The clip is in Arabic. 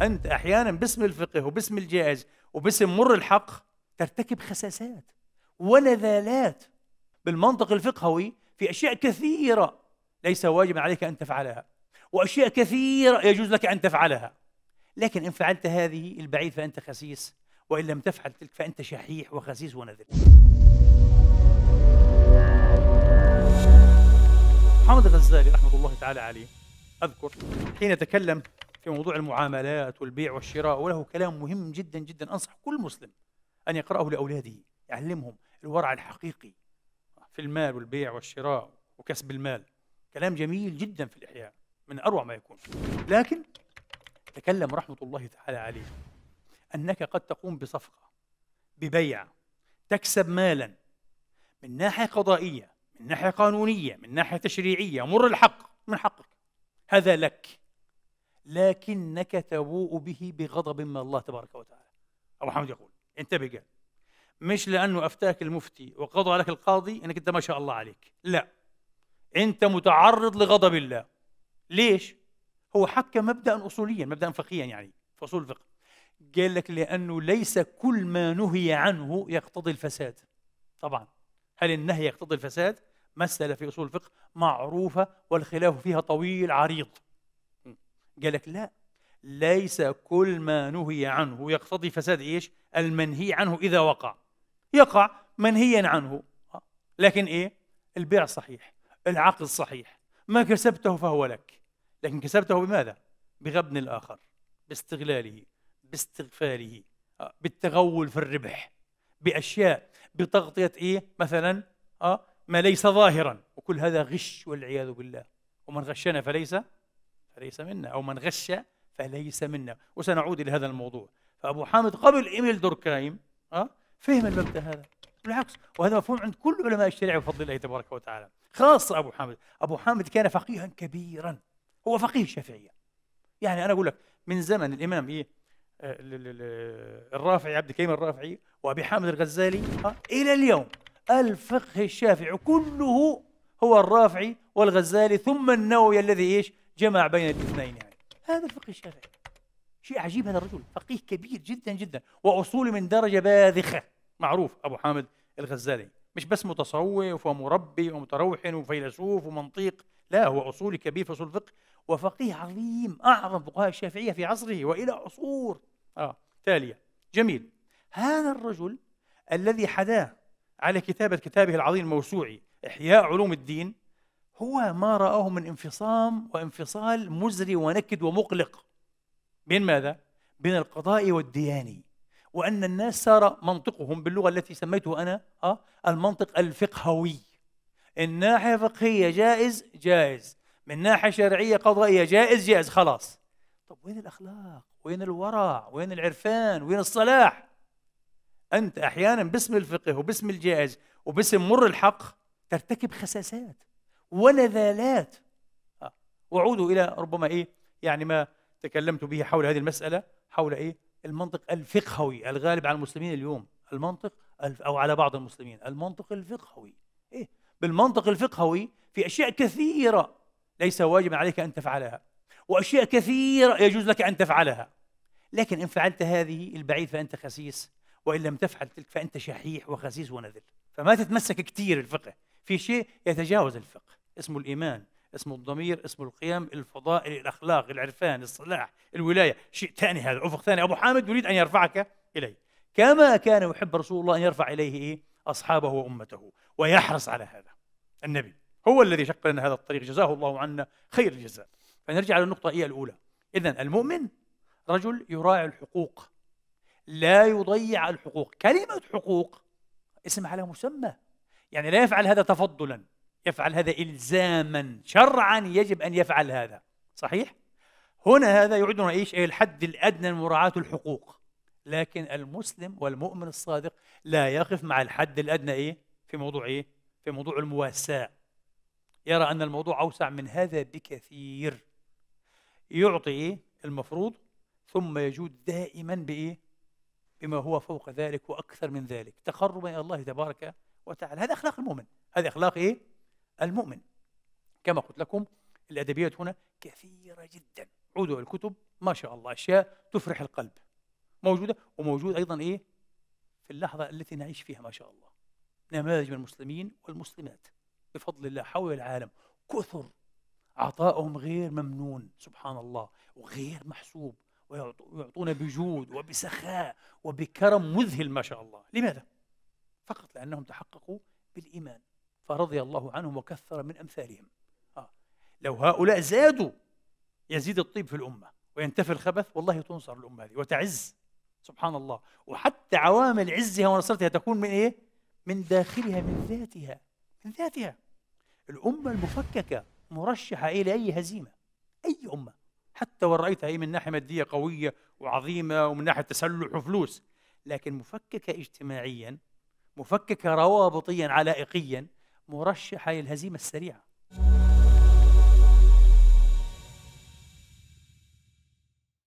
أنت أحيانا باسم الفقه وباسم الجائز وباسم مر الحق ترتكب خساسات ونذالات بالمنطق الفقهوي في أشياء كثيرة ليس واجبا عليك أن تفعلها وأشياء كثيرة يجوز لك أن تفعلها لكن إن فعلت هذه البعيد فأنت خسيس وإن لم تفعل تلك فأنت شحيح وخسيس ونذل محمد الغزالي رحمة الله تعالى عليه أذكر حين تكلم في موضوع المعاملات والبيع والشراء وله كلام مهم جدا جدا أنصح كل مسلم أن يقرأه لأولاده يعلمهم الورع الحقيقي في المال والبيع والشراء وكسب المال كلام جميل جدا في الإحياء من أروع ما يكون لكن تكلم رحمة الله تعالى عليه أنك قد تقوم بصفقة ببيع تكسب مالا من ناحية قضائية من ناحية قانونية من ناحية تشريعية مر الحق من حقك هذا لك لكنك تبوء به بغضب من الله تبارك وتعالى أبو حمد يقول انتبه قال مش لأنه أفتاك المفتي وقضى لك القاضي أنك أنت ما شاء الله عليك لا أنت متعرض لغضب الله ليش؟ هو حكى مبدأ أصوليا مبدأ فقهيا يعني في أصول الفقه قال لك لأنه ليس كل ما نهي عنه يقتضي الفساد طبعا هل النهي يقتضي الفساد؟ مسألة في أصول الفقه معروفة والخلاف فيها طويل عريض قال لك لا ليس كل ما نهي عنه يقتضي فساد ايش؟ المنهي عنه اذا وقع يقع منهيا عنه لكن ايه؟ البيع صحيح العقد صحيح ما كسبته فهو لك لكن كسبته بماذا؟ بغبن الاخر باستغلاله باستغفاله بالتغول في الربح باشياء بتغطيه ايه؟ مثلا اه ما ليس ظاهرا وكل هذا غش والعياذ بالله ومن غشنا فليس فليس منا أو من غش فليس منا وسنعود إلى هذا الموضوع فأبو حامد قبل إيميل دوركايم أه؟ فهم المبدأ هذا بالعكس وهذا مفهوم عند كل علماء الشريعة بفضل الله تبارك وتعالى خاصة أبو حامد أبو حامد كان فقيها كبيرا هو فقيه شافعية يعني أنا أقول لك من زمن الإمام إيه الرافعي عبد الكريم الرافعي وأبي حامد الغزالي أه؟ إلى اليوم الفقه الشافعي كله هو الرافعي والغزالي ثم النووي الذي ايش؟ جمع بين الاثنين يعني هذا الفقيه الشافعي شيء عجيب هذا الرجل فقيه كبير جدا جدا واصولي من درجة باذخة معروف أبو حامد الغزالي مش بس متصوف ومربي ومتروح وفيلسوف ومنطيق لا هو أصولي كبير في أصول الفقه وفقيه عظيم أعظم فقهاء الشافعية في عصره وإلى عصور آه تالية جميل هذا الرجل الذي حداه على كتابة كتابه العظيم الموسوعي إحياء علوم الدين هو ما رآه من انفصام وانفصال مزري ونكد ومقلق بين ماذا؟ بين القضاء والدياني وأن الناس سار منطقهم باللغة التي سميته أنا أه؟ المنطق الفقهوي الناحية فقهية جائز جائز من ناحية شرعية قضائية جائز جائز خلاص طب وين الأخلاق وين الورع وين العرفان وين الصلاح أنت أحيانا باسم الفقه وباسم الجائز وباسم مر الحق ترتكب خساسات ونذالات آه. وعودوا الى ربما ايه يعني ما تكلمت به حول هذه المساله حول ايه المنطق الفقهوي الغالب على المسلمين اليوم المنطق او على بعض المسلمين المنطق الفقهوي ايه بالمنطق الفقهوي في اشياء كثيره ليس واجبا عليك ان تفعلها واشياء كثيره يجوز لك ان تفعلها لكن ان فعلت هذه البعيد فانت خسيس وان لم تفعل تلك فانت شحيح وخسيس ونذل فما تتمسك كثير الفقه في شيء يتجاوز الفقه اسمه الإيمان اسمه الضمير اسمه القيم الفضائل الأخلاق العرفان الصلاح الولاية شيء ثاني هذا أفق ثاني أبو حامد يريد أن يرفعك إليه كما كان يحب رسول الله أن يرفع إليه إيه؟ أصحابه وأمته ويحرص على هذا النبي هو الذي شق لنا هذا الطريق جزاه الله عنا خير الجزاء فنرجع للنقطة هي الأولى إذا المؤمن رجل يراعي الحقوق لا يضيع الحقوق كلمة حقوق اسم على مسمى يعني لا يفعل هذا تفضلا يفعل هذا الزاما شرعا يجب ان يفعل هذا صحيح هنا هذا يعدنا ايش الى الحد الادنى لمراعاه الحقوق لكن المسلم والمؤمن الصادق لا يقف مع الحد الادنى ايه في موضوع ايه في موضوع المواساه يرى ان الموضوع اوسع من هذا بكثير يعطي إيه المفروض ثم يجود دائما بايه بما هو فوق ذلك واكثر من ذلك تقربا الى الله تبارك وتعالى هذا اخلاق المؤمن هذا اخلاق ايه المؤمن كما قلت لكم الأدبيات هنا كثيرة جدا عودوا إلى الكتب ما شاء الله أشياء تفرح القلب موجودة وموجود أيضا إيه في اللحظة التي نعيش فيها ما شاء الله نماذج من المسلمين والمسلمات بفضل الله حول العالم كثر عطاؤهم غير ممنون سبحان الله وغير محسوب ويعطون بجود وبسخاء وبكرم مذهل ما شاء الله لماذا؟ فقط لأنهم تحققوا بالإيمان فرضي الله عنهم وكثر من أمثالهم آه. لو هؤلاء زادوا يزيد الطيب في الأمة وينتفي الخبث والله تنصر الأمة هذه وتعز سبحان الله وحتى عوامل عزها ونصرتها تكون من إيه؟ من داخلها من ذاتها من ذاتها الأمة المفككة مرشحة إلى أي هزيمة أي أمة حتى وان رأيتها هي إيه من ناحية مادية قوية وعظيمة ومن ناحية تسلح وفلوس لكن مفككة اجتماعيا مفككة روابطيا علائقيا مرشحة للهزيمة السريعة